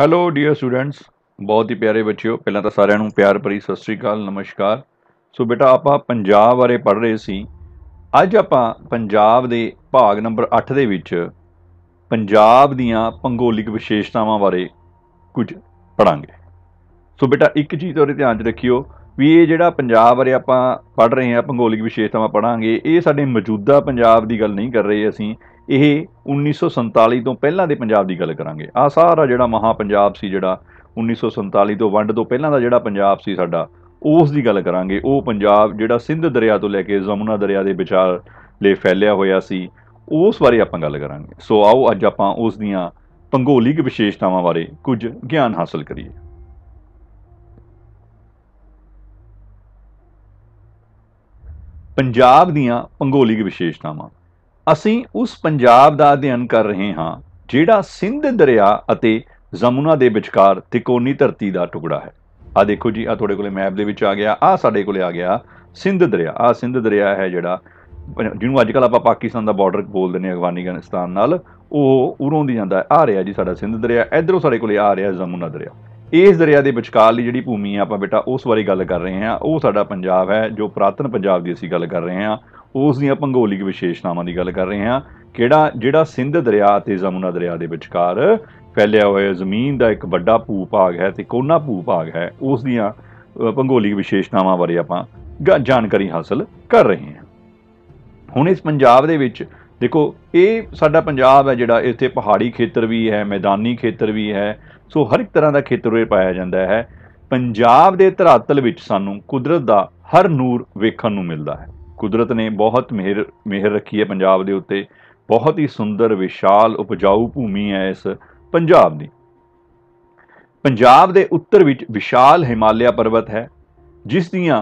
hello dear students ਬਹੁਤ ਹੀ ਪਿਆਰੇ ਬੱਚਿਓ ਪਹਿਲਾਂ ਤਾਂ ਸਾਰਿਆਂ ਨੂੰ ਪਿਆਰ ਭਰੀ ਸਤਿ ਸ੍ਰੀ ਅਕਾਲ ਨਮਸਕਾਰ ਸੋ ਬੇਟਾ ਆਪਾਂ ਪੰਜਾਬ ਬਾਰੇ ਪੜ੍ਹ ਰਹੇ ਸੀ ਅੱਜ ਆਪਾਂ ਪੰਜਾਬ ਦੇ ਭਾਗ ਨੰਬਰ 8 ਦੇ ਵਿੱਚ ਪੰਜਾਬ ਦੀਆਂ ਭੂਗੋਲਿਕ ਵਿਸ਼ੇਸ਼ਤਾਵਾਂ ਬਾਰੇ ਕੁਝ ਪੜਾਂਗੇ ਸੋ ਬੇਟਾ ਇੱਕ ਚੀਜ਼ ਤੁਹਾਡੇ ਧਿਆਨ 'ਚ ਰੱਖਿਓ ਵੀ ਇਹ ਜਿਹੜਾ ਪੰਜਾਬ ਬਾਰੇ ਆਪਾਂ ਪੜ੍ਹ ਰਹੇ ਹਾਂ ਭੂਗੋਲਿਕ ਵਿਸ਼ੇਸ਼ਤਾਵਾਂ ਪੜਾਂਗੇ ਇਹ ਸਾਡੇ ਮੌਜੂਦਾ ਪੰਜਾਬ ਦੀ ਗੱਲ ਨਹੀਂ ਕਰ ਰਹੇ ਅਸੀਂ ਇਹ 1947 ਤੋਂ ਪਹਿਲਾਂ ਦੇ ਪੰਜਾਬ ਦੀ ਗੱਲ ਕਰਾਂਗੇ ਆ ਸਾਰਾ ਜਿਹੜਾ ਮਹਾ ਪੰਜਾਬ ਸੀ ਜਿਹੜਾ 1947 ਤੋਂ ਵੰਡ ਤੋਂ ਪਹਿਲਾਂ ਦਾ ਜਿਹੜਾ ਪੰਜਾਬ ਸੀ ਸਾਡਾ ਉਸ ਦੀ ਗੱਲ ਕਰਾਂਗੇ ਉਹ ਪੰਜਾਬ ਜਿਹੜਾ ਸਿੰਧ ਦਰਿਆ ਤੋਂ ਲੈ ਕੇ ਜਮੁਨਾ ਦਰਿਆ ਦੇ ਵਿਚਾਰ ਲਈ ਫੈਲਿਆ ਹੋਇਆ ਸੀ ਉਸ ਬਾਰੇ ਆਪਾਂ ਗੱਲ ਕਰਾਂਗੇ ਸੋ ਆਓ ਅੱਜ ਆਪਾਂ ਉਸ ਦੀਆਂ ਭੂਗੋਲਿਕ ਵਿਸ਼ੇਸ਼ਤਾਵਾਂ ਬਾਰੇ ਕੁਝ ਗਿਆਨ ਹਾਸਲ ਕਰੀਏ ਪੰਜਾਬ ਦੀਆਂ ਭੂਗੋਲਿਕ ਵਿਸ਼ੇਸ਼ਤਾਵਾਂ ਅਸੀਂ ਉਸ ਪੰਜਾਬ ਦਾ ਅਧਿਐਨ ਕਰ ਰਹੇ ਹਾਂ ਜਿਹੜਾ ਸਿੰਧ ਦਰਿਆ ਅਤੇ ਜ਼ਮੁਨਾ ਦੇ ਵਿਚਕਾਰ ਤਿਕੋਣੀ ਧਰਤੀ ਦਾ ਟੁਕੜਾ ਹੈ ਆ ਦੇਖੋ ਜੀ ਆ ਤੁਹਾਡੇ ਕੋਲੇ ਮੈਪ ਦੇ ਵਿੱਚ ਆ ਗਿਆ ਆ ਸਾਡੇ ਕੋਲੇ ਆ ਗਿਆ ਸਿੰਧ ਦਰਿਆ ਆ ਸਿੰਧ ਦਰਿਆ ਹੈ ਜਿਹੜਾ ਜਿਹਨੂੰ ਅੱਜ ਕੱਲ ਆਪਾਂ ਪਾਕਿਸਤਾਨ ਦਾ ਬਾਰਡਰ ਬੋਲਦੇ ਨੇ ਅਫਗਾਨਿਸਤਾਨ ਨਾਲ ਉਹ ਉਰੋਂ ਦੀ ਜਾਂਦਾ ਆ ਰਿਹਾ ਜੀ ਸਾਡਾ ਸਿੰਧ ਦਰਿਆ ਇਧਰੋਂ ਸਾਡੇ ਕੋਲੇ ਆ ਰਿਹਾ ਜ਼ਮੁਨਾ ਦਰਿਆ ਇਸ ਦਰਿਆ ਦੇ ਵਿਚਕਾਰਲੀ ਜਿਹੜੀ ਭੂਮੀ ਆ ਆਪਾਂ ਬੇਟਾ ਉਸ ਬਾਰੇ ਗੱਲ ਕਰ ਰਹੇ ਹਾਂ ਉਹ ਸਾਡਾ ਪੰਜਾਬ ਹੈ ਜੋ ਪ੍ਰਾਤਨ ਪੰਜਾਬ ਦੀ ਅਸੀਂ ਗੱਲ ਕਰ ਰਹੇ ਹਾਂ ਉਸ ਦੀਆਂ ਭੂਗੋਲਿਕ ਵਿਸ਼ੇਸ਼ਤਾਵਾਂ ਦੀ ਗੱਲ ਕਰ ਰਹੇ ਹਾਂ ਕਿਹੜਾ ਜਿਹੜਾ ਸਿੰਧ ਦਰਿਆ ਤੇ ਜਮੁਨਾ ਦਰਿਆ ਦੇ ਵਿਚਕਾਰ ਫੈਲਿਆ ਹੋਇਆ ਜ਼ਮੀਨ ਦਾ ਇੱਕ ਵੱਡਾ ਭੂ ਭਾਗ ਹੈ ਤੇ ਕੋਨਾ ਭੂ ਭਾਗ ਹੈ ਉਸ ਦੀਆਂ ਭੂਗੋਲਿਕ ਵਿਸ਼ੇਸ਼ਤਾਵਾਂ ਬਾਰੇ ਆਪਾਂ ਜਾਣਕਾਰੀ ਹਾਸਲ ਕਰ ਰਹੇ ਹਾਂ ਹੁਣ ਇਸ ਪੰਜਾਬ ਦੇ ਵਿੱਚ ਦੇਖੋ ਇਹ ਸਾਡਾ ਪੰਜਾਬ ਹੈ ਜਿਹੜਾ ਇੱਥੇ ਪਹਾੜੀ ਖੇਤਰ ਵੀ ਹੈ ਮੈਦਾਨੀ ਖੇਤਰ ਵੀ ਹੈ ਸੋ ਹਰ ਇੱਕ ਤਰ੍ਹਾਂ ਦਾ ਖੇਤਰ ਉਹ ਪਾਇਆ ਜਾਂਦਾ ਹੈ ਪੰਜਾਬ ਦੇ ਧਰਾਤਲ ਵਿੱਚ ਸਾਨੂੰ ਕੁਦਰਤ ਦਾ ਹਰ ਨੂਰ ਵੇਖਣ ਨੂੰ ਮਿਲਦਾ ਹੈ ਕੁਦਰਤ ਨੇ ਬਹੁਤ ਮਿਹਰ ਮਿਹਰ ਰੱਖੀ ਹੈ ਪੰਜਾਬ ਦੇ ਉੱਤੇ ਬਹੁਤ ਹੀ ਸੁੰਦਰ ਵਿਸ਼ਾਲ ਉਪਜਾਊ ਭੂਮੀ ਹੈ ਇਸ ਪੰਜਾਬ ਦੀ ਪੰਜਾਬ ਦੇ ਉੱਤਰ ਵਿੱਚ ਵਿਸ਼ਾਲ ਹਿਮਾਲਿਆ ਪਰਬਤ ਹੈ ਜਿਸ ਦੀਆਂ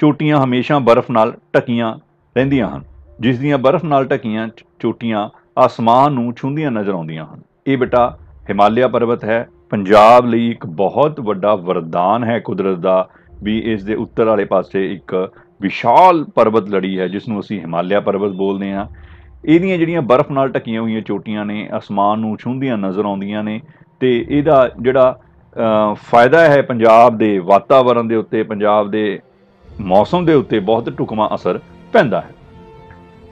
ਚੋਟੀਆਂ ਹਮੇਸ਼ਾ ਬਰਫ਼ ਨਾਲ ਟਕੀਆਂ ਰਹਿੰਦੀਆਂ ਹਨ ਜਿਸ ਦੀਆਂ ਬਰਫ਼ ਨਾਲ ਟਕੀਆਂ ਚੋਟੀਆਂ ਆਸਮਾਨ ਨੂੰ ਛੁੰਦੀਆਂ ਨਜ਼ਰ ਆਉਂਦੀਆਂ ਹਨ ਇਹ ਬਟਾ ਹਿਮਾਲਿਆ ਪਰਬਤ ਹੈ ਪੰਜਾਬ ਲਈ ਇੱਕ ਬਹੁਤ ਵੱਡਾ ਵਰਦਾਨ ਹੈ ਕੁਦਰਤ ਦਾ ਵੀ ਇਸ ਦੇ ਉੱਤਰ ਵਾਲੇ ਪਾਸੇ ਇੱਕ ਵਿਸ਼ਾਲ ਪਰਬਤ ਲੜੀ ਹੈ ਜਿਸ ਨੂੰ ਅਸੀਂ ਹਿਮਾਲਿਆ ਪਰਬਤ ਬੋਲਦੇ ਹਾਂ ਇਹਦੀਆਂ ਜਿਹੜੀਆਂ ਬਰਫ਼ ਨਾਲ ਟਕੀਆਂ ਹੋਈਆਂ ਚੋਟੀਆਂ ਨੇ ਅਸਮਾਨ ਨੂੰ ਛੂੰਹਦੀਆਂ ਨਜ਼ਰ ਆਉਂਦੀਆਂ ਨੇ ਤੇ ਇਹਦਾ ਜਿਹੜਾ ਫਾਇਦਾ ਹੈ ਪੰਜਾਬ ਦੇ ਵਾਤਾਵਰਣ ਦੇ ਉੱਤੇ ਪੰਜਾਬ ਦੇ ਮੌਸਮ ਦੇ ਉੱਤੇ ਬਹੁਤ ਟੁਕਮਾ ਅਸਰ ਪੈਂਦਾ ਹੈ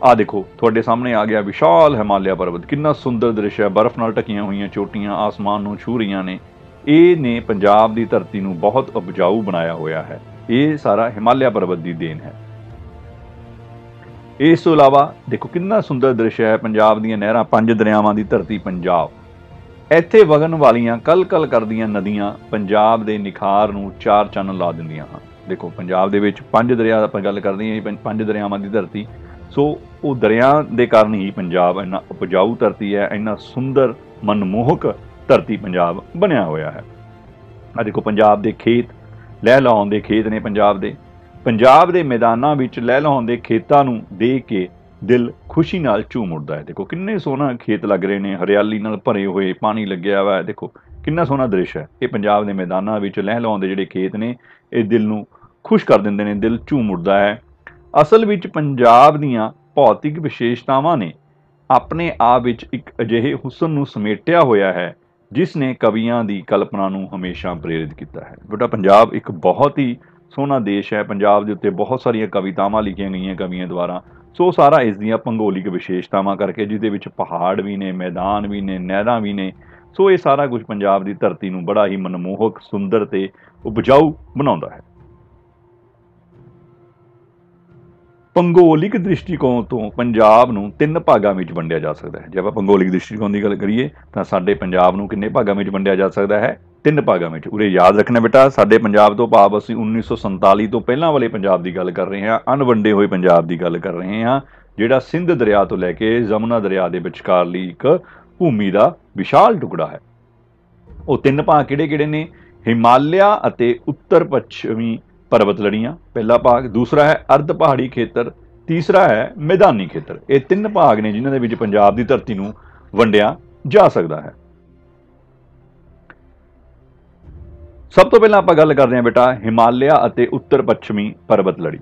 ਆ ਦੇਖੋ ਤੁਹਾਡੇ ਸਾਹਮਣੇ ਆ ਗਿਆ ਵਿਸ਼ਾਲ ਹਿਮਾਲਿਆ ਪਰਬਤ ਕਿੰਨਾ ਸੁੰਦਰ ਦ੍ਰਿਸ਼ ਹੈ ਬਰਫ਼ ਨਾਲ ਟਕੀਆਂ ਹੋਈਆਂ ਚੋਟੀਆਂ ਆਸਮਾਨ ਨੂੰ ਛੂ ਰਹੀਆਂ ਨੇ ਇਹ ਨੇ ਪੰਜਾਬ ਦੀ ਧਰਤੀ ਨੂੰ ਬਹੁਤ ਉਪਜਾਊ ਬਣਾਇਆ ਹੋਇਆ ਹੈ ਇਹ ਸਾਰਾ ਹਿਮਾਲਿਆ ਪਰਬਤ ਦੀ ਦੇਣ ਹੈ ਇਸ ਤੋਂ ਇਲਾਵਾ ਦੇਖੋ ਕਿੰਨਾ ਸੁੰਦਰ ਦ੍ਰਿਸ਼ ਹੈ ਪੰਜਾਬ ਦੀਆਂ ਨਹਿਰਾਂ ਪੰਜ ਦਰਿਆਵਾਂ ਦੀ ਧਰਤੀ ਪੰਜਾਬ ਇੱਥੇ ਵਗਣ ਵਾਲੀਆਂ ਕਲਕਲ ਕਰਦੀਆਂ ਨਦੀਆਂ ਪੰਜਾਬ ਦੇ ਨਿਖਾਰ ਨੂੰ ਚਾਰ ਚੰਨ ਲਾ ਦਿੰਦੀਆਂ ਹਨ ਦੇਖੋ ਪੰਜਾਬ ਦੇ ਵਿੱਚ ਪੰਜ ਦਰਿਆ ਆਪਾਂ ਗੱਲ ਕਰਦੇ ਹਾਂ ਪੰਜ ਦਰਿਆਵਾਂ ਦੀ ਧਰਤੀ ਸੋ ਉਹ ਦਰਿਆ ਦੇ ਕਾਰਨ ਹੀ ਪੰਜਾਬ ਇੰਨਾ ਉਪਜਾਊ ਧਰਤੀ ਹੈ ਇੰਨਾ ਸੁੰਦਰ ਮਨਮੋਹਕ ਧਰਤੀ ਪੰਜਾਬ ਬਣਿਆ ਹੋਇਆ ਹੈ ਆ ਦੇਖੋ ਪੰਜਾਬ ਦੇ ਖੇਤ ਲਹਿ ਦੇ ਖੇਤ ਨੇ ਪੰਜਾਬ ਦੇ ਪੰਜਾਬ ਦੇ ਮੈਦਾਨਾਂ ਵਿੱਚ ਲਹਿ ਦੇ ਖੇਤਾਂ ਨੂੰ ਦੇਖ ਕੇ ਦਿਲ ਖੁਸ਼ੀ ਨਾਲ ਝੂਮ ਉੱਠਦਾ ਹੈ ਦੇਖੋ ਕਿੰਨੇ ਸੋਹਣਾ ਖੇਤ ਲੱਗ ਰਹੇ ਨੇ ਹਰਿਆਲੀ ਨਾਲ ਭਰੇ ਹੋਏ ਪਾਣੀ ਲੱਗਿਆ ਹੋਇਆ ਹੈ ਦੇਖੋ ਕਿੰਨਾ ਸੋਹਣਾ ਦ੍ਰਿਸ਼ ਹੈ ਇਹ ਪੰਜਾਬ ਦੇ ਮੈਦਾਨਾਂ ਵਿੱਚ ਲਹਿ ਦੇ ਜਿਹੜੇ ਖੇਤ ਨੇ ਇਹ ਦਿਲ ਨੂੰ ਖੁਸ਼ ਕਰ ਦਿੰਦੇ ਨੇ ਦਿਲ ਝੂਮ ਉੱਠਦਾ ਹੈ ਅਸਲ ਵਿੱਚ ਪੰਜਾਬ ਦੀਆਂ ਭੌਤਿਕ ਵਿਸ਼ੇਸ਼ਤਾਵਾਂ ਨੇ ਆਪਣੇ ਆਪ ਵਿੱਚ ਇੱਕ ਅਜਿਹੇ ਹੁਸਨ ਨੂੰ ਸਮੇਟਿਆ ਹੋਇਆ ਹੈ ਜਿਸ ਨੇ ਕਵੀਆਂ ਦੀ ਕਲਪਨਾ ਨੂੰ ਹਮੇਸ਼ਾ ਪ੍ਰੇਰਿਤ ਕੀਤਾ ਹੈ ਬੇਟਾ ਪੰਜਾਬ ਇੱਕ ਬਹੁਤ ਹੀ ਸੋਹਣਾ ਦੇਸ਼ ਹੈ ਪੰਜਾਬ ਦੇ ਉੱਤੇ ਬਹੁਤ ਸਾਰੀਆਂ ਕਵਿਤਾਵਾਂ ਲਿਖੀਆਂ ਗਈਆਂ ਕਵੀਆਂ ਦੁਆਰਾ ਸੋ ਸਾਰਾ ਇਸ ਦੀਆਂ ਪੰਗੋਲੀਕ ਵਿਸ਼ੇਸ਼ਤਾਵਾਂ ਕਰਕੇ ਜਿਹਦੇ ਵਿੱਚ ਪਹਾੜ ਵੀ ਨੇ ਮੈਦਾਨ ਵੀ ਨੇ ਨਹਿਰਾਂ ਵੀ ਨੇ ਸੋ ਇਹ ਸਾਰਾ ਕੁਝ ਪੰਜਾਬ ਦੀ ਧਰਤੀ ਨੂੰ ਬੜਾ ਹੀ ਮਨਮੋਹਕ ਸੁੰਦਰ ਤੇ ਉਪਜਾਊ ਬਣਾਉਂਦਾ ਹੈ ਭੂਗੋਲਿਕ ਦ੍ਰਿਸ਼ਟੀਕੋਣ ਤੋਂ ਪੰਜਾਬ ਨੂੰ ਤਿੰਨ ਭਾਗਾਂ ਵਿੱਚ ਵੰਡਿਆ ਜਾ ਸਕਦਾ ਹੈ ਜੇ ਆਪਾਂ ਭੂਗੋਲਿਕ ਦ੍ਰਿਸ਼ਟੀਕੋਣ ਦੀ ਗੱਲ ਕਰੀਏ ਤਾਂ ਸਾਡੇ ਪੰਜਾਬ ਨੂੰ ਕਿੰਨੇ ਭਾਗਾਂ ਵਿੱਚ ਵੰਡਿਆ ਜਾ ਸਕਦਾ ਹੈ ਤਿੰਨ ਭਾਗਾਂ ਵਿੱਚ ਉਰੇ ਯਾਦ ਰੱਖਣਾ ਬੇਟਾ ਸਾਡੇ ਪੰਜਾਬ ਤੋਂ ਭਾਵ ਅਸੀਂ 1947 ਤੋਂ ਪਹਿਲਾਂ ਵਾਲੇ ਪੰਜਾਬ ਦੀ ਗੱਲ ਕਰ ਰਹੇ ਹਾਂ ਅਨਵੰਡੇ ਹੋਏ ਪੰਜਾਬ ਦੀ ਗੱਲ ਕਰ ਰਹੇ ਹਾਂ ਜਿਹੜਾ ਸਿੰਧ ਦਰਿਆ ਤੋਂ ਲੈ ਕੇ ਜਮਨਾ ਦਰਿਆ ਦੇ ਵਿਚਕਾਰਲੀ ਇੱਕ ਭੂਮੀ ਦਾ ਵਿਸ਼ਾਲ ਟੁਕੜਾ ਹੈ ਉਹ ਤਿੰਨ ਭਾਗ ਕਿਹੜੇ-ਕਿਹੜੇ ਨੇ ਹਿਮਾਲਿਆ ਅਤੇ ਉੱਤਰ ਪੱਛਮੀ ਪਰਬਤ ਲੜੀਆਂ ਪਹਿਲਾ ਭਾਗ ਦੂਸਰਾ ਹੈ ਅਰਧ ਪਹਾੜੀ ਖੇਤਰ ਤੀਸਰਾ ਹੈ ਮੈਦਾਨੀ ਖੇਤਰ ਇਹ ਤਿੰਨ ਭਾਗ ਨੇ ਜਿਨ੍ਹਾਂ ਦੇ ਵਿੱਚ ਪੰਜਾਬ ਦੀ ਧਰਤੀ ਨੂੰ ਵੰਡਿਆ ਜਾ ਸਕਦਾ ਹੈ ਸਭ ਤੋਂ ਪਹਿਲਾਂ ਆਪਾਂ ਗੱਲ ਕਰਦੇ ਹਾਂ ਬੇਟਾ ਹਿਮਾਲਿਆ ਅਤੇ ਉੱਤਰ ਪੱਛਮੀ ਪਰਬਤ ਲੜੀ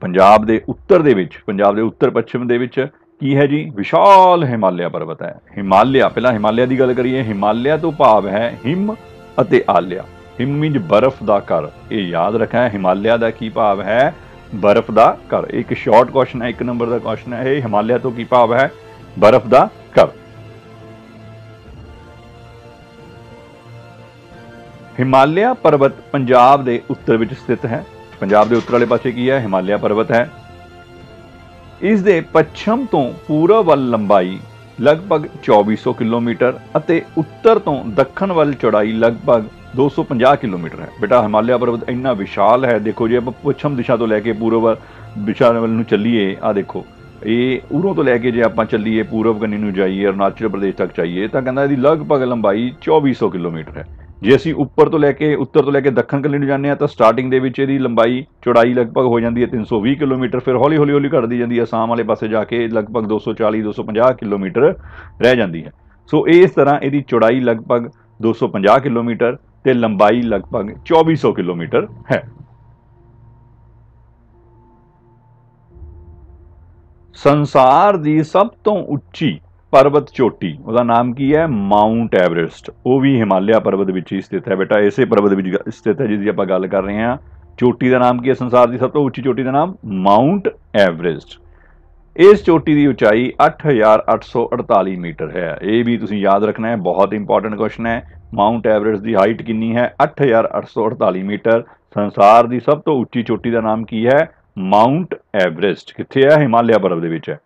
ਪੰਜਾਬ ਦੇ ਉੱਤਰ ਦੇ ਵਿੱਚ ਪੰਜਾਬ ਦੇ ਉੱਤਰ ਪੱਛਮ ਦੇ ਵਿੱਚ ਕੀ ਹੈ ਜੀ ਵਿਸ਼ਾਲ ਹਿਮਾਲਿਆ ਪਰਬਤ ਹੈ ਹਿਮਾਲਿਆ ਪਹਿਲਾਂ ਹਿਮਾਲਿਆ ਦੀ ਗੱਲ ਕਰੀਏ ਹਿਮਾਲਿਆ ਤੋਂ ਭਾਵ ਹੈ ਹਿਮ ਅਤੇ ਆਲਿਆ ਹਿਮਿੰਦ ਬਰਫ਼ ਦਾ ਘਰ ਇਹ ਯਾਦ ਰੱਖਣਾ ਹਿਮਾਲਿਆ ਦਾ ਕੀ ਭਾਵ ਹੈ ਬਰਫ਼ ਦਾ ਘਰ ਇੱਕ ਸ਼ਾਰਟ ਕੁਐਸਚਨ ਹੈ ਇੱਕ ਨੰਬਰ ਦਾ ਕੁਐਸਚਨ ਹੈ ਇਹ ਹਿਮਾਲਿਆ ਤੋਂ ਕੀ ਭਾਵ ਹੈ ਬਰਫ਼ ਦਾ ਘਰ ਹਿਮਾਲਿਆ ਪਰਬਤ ਪੰਜਾਬ ਦੇ ਉੱਤਰ ਵਿੱਚ ਸਥਿਤ ਹੈ ਪੰਜਾਬ ਦੇ ਉੱਤਰ ਵਾਲੇ ਪਾਸੇ ਕੀ ਹੈ ਹਿਮਾਲਿਆ ਪਰਬਤ ਹੈ ਇਸ ਦੇ ਪੱਛਮ ਤੋਂ ਪੂਰਬ ਵੱਲ ਲੰਬਾਈ ਲਗਭਗ 2400 ਕਿਲੋਮੀਟਰ ਅਤੇ ਉੱਤਰ ਤੋਂ ਦੱਖਣ ਵੱਲ ਚੌੜਾਈ ਲਗਭਗ 250 ਕਿਲੋਮੀਟਰ ਹੈ ਬੇਟਾ ਹਿਮਾਲਿਆ ਪਰਬਤ ਇੰਨਾ ਵਿਸ਼ਾਲ ਹੈ ਦੇਖੋ ਜੇ ਆਪਾਂ ਪੱਛਮ ਦਿਸ਼ਾ ਤੋਂ ਲੈ ਕੇ ਪੂਰਬ ਦਿਸ਼ਾ ਵੱਲ ਨੂੰ ਚੱਲੀਏ ਆ ਦੇਖੋ ਇਹ ਉਰੋਂ ਤੋਂ ਲੈ ਕੇ ਜੇ ਆਪਾਂ ਚੱਲੀਏ ਪੂਰਬ ਕੰਨੀ ਨੂੰ ਜਾਈਏ ਅਰਨਾਚਲ ਪ੍ਰਦੇਸ਼ ਤੱਕ ਚਾਈਏ ਤਾਂ ਕਹਿੰਦਾ ਇਹਦੀ ਲਗਭਗ ਲੰਬਾਈ 2400 ਕਿਲੋਮੀਟਰ ਹੈ ਜੇ ਅਸੀਂ ਉੱਪਰ ਤੋਂ ਲੈ ਕੇ ਉੱਤਰ ਤੋਂ ਲੈ ਕੇ ਦੱਖਣ ਕੰਨੀ ਨੂੰ ਜਾਂਦੇ ਆ ਤਾਂ ਸਟਾਰਟਿੰਗ ਦੇ ਵਿੱਚ ਇਹਦੀ ਲੰਬਾਈ ਚੌੜਾਈ ਲਗਭਗ ਹੋ ਜਾਂਦੀ ਹੈ 320 ਕਿਲੋਮੀਟਰ ਫਿਰ ਹੌਲੀ ਹੌਲੀ ਹੌਲੀ ਘਟਦੀ ਜਾਂਦੀ ਹੈ ਆਸਾਮ ਵਾਲੇ ਪਾਸੇ ਜਾ ਕੇ ਲਗਭਗ 240 250 ਕਿਲੋਮੀਟਰ ਰਹਿ ਜਾਂਦੀ ਹੈ ਸੋ ਇਸ ਤਰ੍ਹਾਂ ਇਹਦੀ ਚੌੜਾਈ ਲਗਭਗ 250 ਕਿਲੋਮੀਟਰ ਤੇ ਲੰਬਾਈ ਲਗਭਗ 2400 ਕਿਲੋਮੀਟਰ ਹੈ ਸੰਸਾਰ ਦੀ ਸਭ ਤੋਂ ਉੱਚੀ ਪਰਬਤ ਚੋਟੀ ਉਹਦਾ ਨਾਮ ਕੀ ਹੈ ਮਾਉਂਟ ਐਵਰੈਸਟ ਉਹ ਵੀ ਹਿਮਾਲਿਆ ਪਰਬਤ ਵਿੱਚ ਹੀ ਸਥਿਤ ਹੈ ਬੇਟਾ ਇਸੇ ਪਰਬਤ ਵਿੱਚ ਸਥਿਤ ਹੈ ਜਿਹਦੀ ਆਪਾਂ ਗੱਲ ਕਰ ਰਹੇ ਹਾਂ ਚੋਟੀ ਦਾ ਨਾਮ ਕੀ ਹੈ ਸੰਸਾਰ ਦੀ ਸਭ ਤੋਂ ਉੱਚੀ ਚੋਟੀ ਦਾ ਨਾਮ ਮਾਉਂਟ ਐਵਰੈਸਟ ਇਸ ਚੋਟੀ ਦੀ ਉਚਾਈ 8848 ਮੀਟਰ ਹੈ ਇਹ ਵੀ ਤੁਸੀਂ ਯਾਦ ਰੱਖਣਾ ਹੈ ਬਹੁਤ ਇੰਪੋਰਟੈਂਟ ਕੁਐਸਚਨ ਹੈ ਮਾਉਂਟ ਐਵਰੇਸਟ ਦੀ ਹਾਈਟ ਕਿੰਨੀ ਹੈ 8848 ਮੀਟਰ ਸੰਸਾਰ ਦੀ ਸਭ ਤੋਂ ਉੱਚੀ ਚੋਟੀ ਦਾ ਨਾਮ ਕੀ ਹੈ ਮਾਉਂਟ ਐਵਰੇਸਟ ਕਿੱਥੇ ਹੈ ਹਿਮਾਲਿਆ ਪਰਬਤ ਦੇ ਵਿੱਚ ਹੈ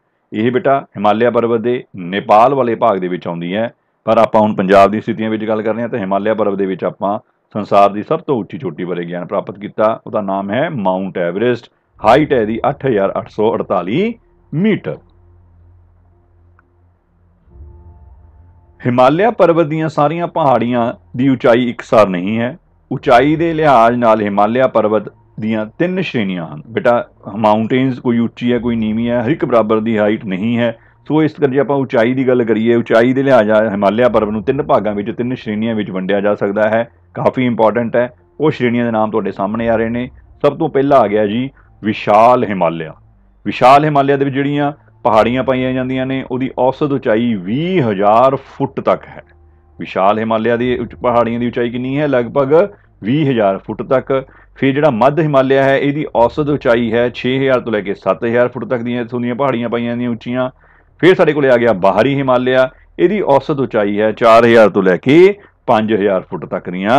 ਇਹ ਬੇਟਾ ਹਿਮਾਲਿਆ ਪਰਬਤ ਦੇ ਨੇਪਾਲ ਵਾਲੇ ਭਾਗ ਦੇ ਵਿੱਚ ਆਉਂਦੀ ਹੈ ਪਰ ਆਪਾਂ ਹੁਣ ਪੰਜਾਬ ਦੀ ਸਥਿਤੀਆਂ ਵਿੱਚ ਗੱਲ ਕਰ ਰਹੇ ਹਾਂ ਤਾਂ ਹਿਮਾਲਿਆ ਪਰਬਤ ਦੇ ਵਿੱਚ ਆਪਾਂ ਸੰਸਾਰ ਦੀ ਸਭ ਤੋਂ ਉੱਚੀ ਚੋਟੀ ਬਾਰੇ ਗਿਆਨ ਪ੍ਰਾਪਤ ਕੀਤਾ ਉਹਦਾ ਨਾਮ ਹੈ ਮਾਉਂਟ ਐਵਰੇਸਟ ਹਾਈਟ ਹੈ ਦੀ 8848 ਮੀਟਰ ਹਿਮਾਲਿਆ ਪਰਬਤ ਦੀਆਂ ਸਾਰੀਆਂ ਪਹਾੜੀਆਂ ਦੀ ਉਚਾਈ ਇੱਕਸਾਰ ਨਹੀਂ ਹੈ ਉਚਾਈ ਦੇ ਲਿਹਾਜ਼ ਨਾਲ ਹਿਮਾਲਿਆ ਪਰਬਤ ਦੀਆਂ ਤਿੰਨ ਸ਼੍ਰੇਣੀਆਂ ਹਨ ਬੇਟਾ ਮਾਊਂਟੇਨਸ ਕੋਈ ਉੱਚੀ ਹੈ ਕੋਈ ਨੀਵੀਂ ਹੈ ਹਰ ਇੱਕ ਬਰਾਬਰ ਦੀ ਹਾਈਟ ਨਹੀਂ ਹੈ ਸੋ ਇਸ ਕਰਕੇ ਆਪਾਂ ਉਚਾਈ ਦੀ ਗੱਲ ਕਰੀਏ ਉਚਾਈ ਦੇ ਲਿਹਾਜ਼ ਹਿਮਾਲਿਆ ਪਰਬਤ ਨੂੰ ਤਿੰਨ ਭਾਗਾਂ ਵਿੱਚ ਤਿੰਨ ਸ਼੍ਰੇਣੀਆਂ ਵਿੱਚ ਵੰਡਿਆ ਜਾ ਸਕਦਾ ਹੈ ਕਾਫੀ ਇੰਪੋਰਟੈਂਟ ਹੈ ਉਹ ਸ਼੍ਰੇਣੀਆਂ ਦੇ ਨਾਮ ਤੁਹਾਡੇ ਸਾਹਮਣੇ ਆ ਰਹੇ ਨੇ ਸਭ ਤੋਂ ਪਹਿਲਾ ਆ ਗਿਆ ਜੀ ਵਿਸ਼ਾਲ ਹਿਮਾਲਿਆ ਵਿਸ਼ਾਲ ਹਿਮਾਲਿਆ ਦੇ ਵਿੱਚ ਜਿਹੜੀਆਂ ਪਹਾੜੀਆਂ ਪਾਈਆਂ ਜਾਂਦੀਆਂ ਨੇ ਉਹਦੀ ਔਸਤ ਉਚਾਈ 20000 ਫੁੱਟ ਤੱਕ ਹੈ ਵਿਸ਼ਾਲ ਹਿਮਾਲਿਆ ਦੀ ਉੱਚ ਪਹਾੜੀਆਂ ਦੀ ਉਚਾਈ ਕਿੰਨੀ ਹੈ ਲਗਭਗ 20000 ਫੁੱਟ ਤੱਕ ਫਿਰ ਜਿਹੜਾ ਮੱਧ ਹਿਮਾਲਿਆ ਹੈ ਇਹਦੀ ਔਸਤ ਉਚਾਈ ਹੈ 6000 ਤੋਂ ਲੈ ਕੇ 7000 ਫੁੱਟ ਤੱਕ ਦੀਆਂ ਸੁੰਦੀਆਂ ਪਹਾੜੀਆਂ ਪਾਈਆਂ ਜਾਂਦੀਆਂ ਉੱਚੀਆਂ ਫਿਰ ਸਾਡੇ ਕੋਲੇ ਆ ਗਿਆ ਬਾਹਰੀ ਹਿਮਾਲਿਆ ਇਹਦੀ ਔਸਤ ਉਚਾਈ ਹੈ 4000 ਤੋਂ ਲੈ ਕੇ 5000 ਫੁੱਟ ਤੱਕ ਦੀਆਂ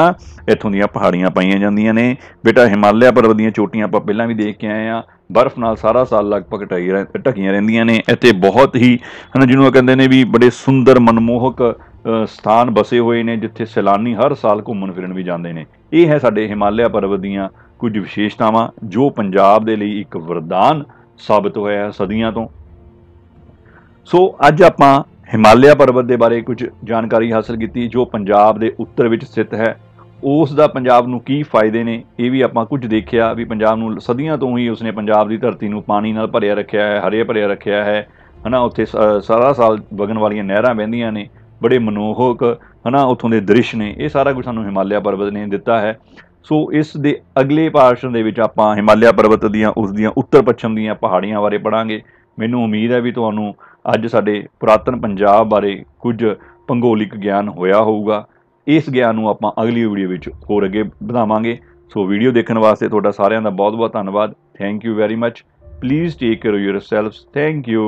ਇੱਥੋਂ ਦੀਆਂ ਪਹਾੜੀਆਂ ਪਾਈਆਂ ਜਾਂਦੀਆਂ ਨੇ ਬੇਟਾ ਹਿਮਾਲਿਆ ਪਰਬਤ ਦੀਆਂ ਚੋਟੀਆਂ ਆਪਾਂ ਪਹਿਲਾਂ ਵੀ ਦੇਖ ਕੇ ਆਏ ਆ ਬਰਫ਼ ਨਾਲ ਸਾਰਾ ਸਾਲ ਲਗਭਗ ਢਕੀ ਢਕੀਆਂ ਰਹਿੰਦੀਆਂ ਨੇ ਇੱਥੇ ਬਹੁਤ ਹੀ ਹਨ ਜਿਹਨੂੰ ਕਹਿੰਦੇ ਨੇ ਵੀ ਬੜੇ ਸੁੰਦਰ ਮਨਮੋਹਕ ਸਥਾਨ ਬਸੇ ਹੋਏ ਨੇ ਜਿੱਥੇ ਸੈਲਾਨੀ ਹਰ ਸਾਲ ਘੁੰਮਣ ਫਿਰਨ ਵੀ ਜਾਂਦੇ ਨੇ ਇਹ ਹੈ ਸਾਡੇ ਹਿਮਾਲਿਆ ਪਰਬਤ ਦੀਆਂ ਕੁਝ ਵਿਸ਼ੇਸ਼ਤਾਵਾਂ ਜੋ ਪੰਜਾਬ ਦੇ ਲਈ ਇੱਕ ਵਰਦਾਨ ਸਾਬਤ ਹੋਇਆ ਹੈ ਸਦੀਆਂ ਤੋਂ ਸੋ ਅੱਜ ਆਪਾਂ ਹਿਮਾਲਿਆ ਪਰਬਤ ਦੇ ਬਾਰੇ ਕੁਝ ਜਾਣਕਾਰੀ ਹਾਸਲ ਕੀਤੀ ਜੋ ਪੰਜਾਬ ਦੇ ਉੱਤਰ ਵਿੱਚ ਸਥਿਤ ਹੈ ਉਸ ਦਾ ਪੰਜਾਬ ਨੂੰ ਕੀ ਫਾਇਦੇ ਨੇ ਇਹ ਵੀ ਆਪਾਂ ਕੁਝ ਦੇਖਿਆ ਵੀ ਪੰਜਾਬ ਨੂੰ ਸਦੀਆਂ ਤੋਂ ਹੀ ਉਸਨੇ ਪੰਜਾਬ ਦੀ ਧਰਤੀ ਨੂੰ ਪਾਣੀ ਨਾਲ ਭਰਿਆ ਰੱਖਿਆ ਹੈ ਹਰੇ ਭਰਿਆ ਰੱਖਿਆ ਹੈ ਹਨਾ ਉੱਥੇ ਸਾਰਾ ਸਾਲ ਵਗਣ ਵਾਲੀਆਂ ਨਹਿਰਾਂ ਵਹਿੰਦੀਆਂ ਨੇ ਬੜੇ ਮਨੋਹਕ ਹਨਾ ਉੱਥੋਂ ਦੇ ਦ੍ਰਿਸ਼ ਨੇ ਇਹ ਸਾਰਾ ਕੁਝ ਸਾਨੂੰ ਹਿਮਾਲਿਆ ਪਰਬਤ ਨੇ ਦਿੱਤਾ ਹੈ ਸੋ ਇਸ ਦੇ ਅਗਲੇ ਪਾਰਸ਼ਨ ਦੇ ਵਿੱਚ ਆਪਾਂ ਹਿਮਾਲਿਆ ਪਰਬਤ ਦੀਆਂ ਉਸ ਦੀਆਂ ਉੱਤਰ ਪੱਛਮ ਦੀਆਂ ਪਹਾੜੀਆਂ ਬਾਰੇ ਪੜਾਂਗੇ ਮੈਨੂੰ ਉਮੀਦ ਹੈ ਵੀ ਤੁਹਾਨੂੰ ਅੱਜ ਸਾਡੇ ਪੁਰਾਤਨ ਪੰਜਾਬ ਬਾਰੇ ਕੁਝ ਪੰਗੋਲਿਕ ਗਿਆਨ ਹੋਇਆ ਹੋਊਗਾ ਇਸ ਗਿਆਨ ਨੂੰ ਆਪਾਂ ਅਗਲੀ ਵੀਡੀਓ ਵਿੱਚ ਹੋਰ ਅੱਗੇ ਵਧਾਵਾਂਗੇ ਸੋ ਵੀਡੀਓ ਦੇਖਣ ਵਾਸਤੇ ਤੁਹਾਡਾ ਸਾਰਿਆਂ ਦਾ ਬਹੁਤ-ਬਹੁਤ ਧੰਨਵਾਦ thank you very much please take care yourselves thank you